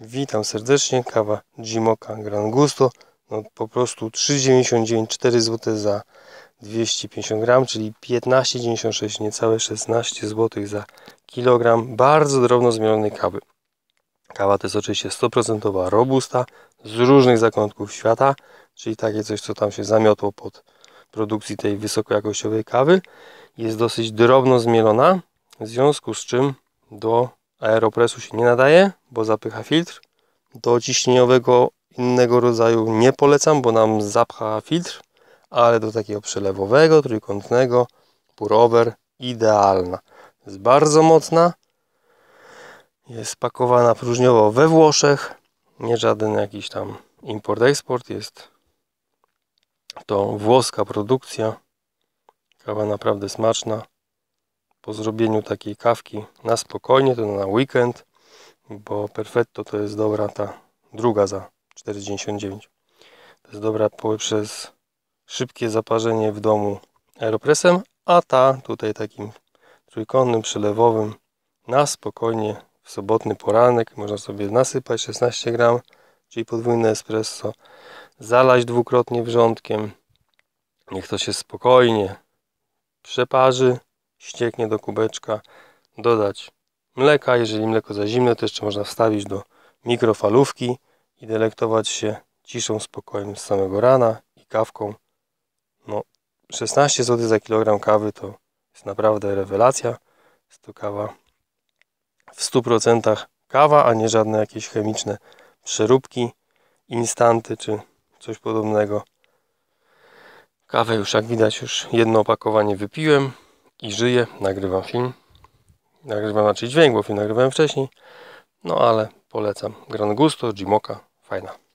Witam serdecznie, kawa Jimoka Gran Gusto. No, po prostu 3,994 zł za 250 gram, czyli 15,96, niecałe 16 zł za kilogram bardzo drobno zmielonej kawy. Kawa to jest oczywiście 100% robusta z różnych zakątków świata, czyli takie coś, co tam się zamiotło pod produkcji tej wysokojakościowej kawy. Jest dosyć drobno zmielona, w związku z czym do aeropresu się nie nadaje, bo zapycha filtr. Do ciśnieniowego innego rodzaju nie polecam, bo nam zapcha filtr, ale do takiego przelewowego, trójkątnego, purower idealna. Jest bardzo mocna, jest pakowana próżniowo we Włoszech, nie żaden jakiś tam import-eksport, jest to włoska produkcja, kawa naprawdę smaczna po zrobieniu takiej kawki na spokojnie, to na weekend, bo perfetto to jest dobra ta druga za 4,99. To jest dobra poprzez szybkie zaparzenie w domu aeropresem, a ta tutaj takim trójkątnym, przelewowym na spokojnie w sobotny poranek. Można sobie nasypać 16 gram, czyli podwójne espresso, zalać dwukrotnie wrzątkiem. Niech to się spokojnie przeparzy ścieknie do kubeczka, dodać mleka. Jeżeli mleko za zimne, to jeszcze można wstawić do mikrofalówki i delektować się ciszą, spokojem z samego rana i kawką. No, 16 zł za kilogram kawy to jest naprawdę rewelacja. Jest to kawa w 100% kawa, a nie żadne jakieś chemiczne przeróbki, instanty czy coś podobnego. Kawę już jak widać już jedno opakowanie wypiłem i żyję, nagrywam film. Nagrywam znaczy dźwięk, bo film nagrywałem wcześniej. No ale polecam. Gran Gusto, Jimoka, fajna.